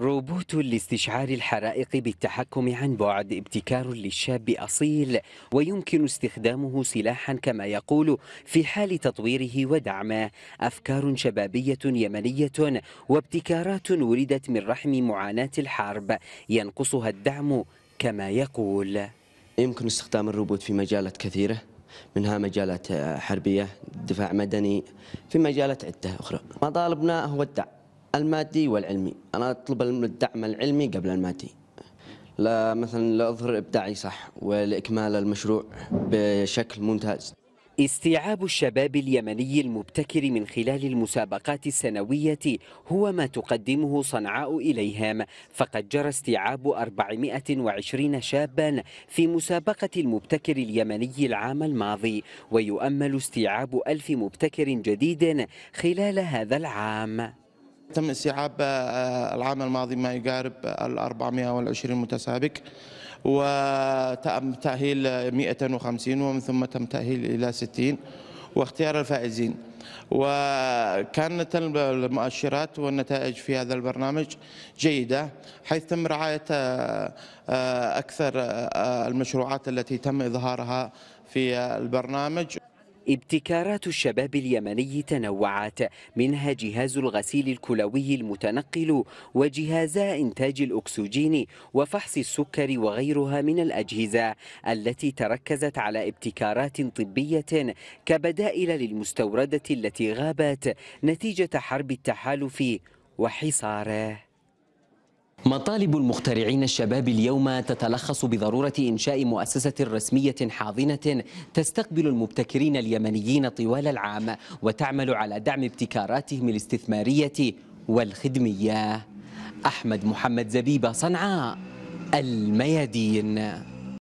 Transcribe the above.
روبوت لاستشعار الحرائق بالتحكم عن بعد ابتكار للشاب أصيل ويمكن استخدامه سلاحا كما يقول في حال تطويره ودعمه أفكار شبابية يمنية وابتكارات ولدت من رحم معاناة الحرب ينقصها الدعم كما يقول يمكن استخدام الروبوت في مجالات كثيرة منها مجالات حربية دفاع مدني في مجالات عدة أخرى مطالبنا هو الدعم المادي والعلمي انا اطلب الدعم العلمي قبل المادي لا مثلا لاظهر ابداعي صح ولاكمال المشروع بشكل ممتاز استيعاب الشباب اليمني المبتكر من خلال المسابقات السنوية هو ما تقدمه صنعاء إليهم فقد جرى استيعاب 420 شابا في مسابقة المبتكر اليمني العام الماضي ويؤمل استيعاب ألف مبتكر جديد خلال هذا العام تم استيعاب آه، العام الماضي ما يقارب ال 420 متسابق وتم تأهيل 150 ومن ثم تم تأهيل إلى 60 واختيار الفائزين وكانت المؤشرات والنتائج في هذا البرنامج جيدة حيث تم رعاية آه، أكثر آه، المشروعات التي تم إظهارها في البرنامج ابتكارات الشباب اليمني تنوعت منها جهاز الغسيل الكلوي المتنقل وجهازا إنتاج الأكسجين وفحص السكر وغيرها من الأجهزة التي تركزت على ابتكارات طبية كبدائل للمستوردة التي غابت نتيجة حرب التحالف وحصاره مطالب المخترعين الشباب اليوم تتلخص بضرورة إنشاء مؤسسة رسمية حاضنة تستقبل المبتكرين اليمنيين طوال العام وتعمل على دعم ابتكاراتهم الاستثمارية والخدمية أحمد محمد زبيبة صنعاء الميادين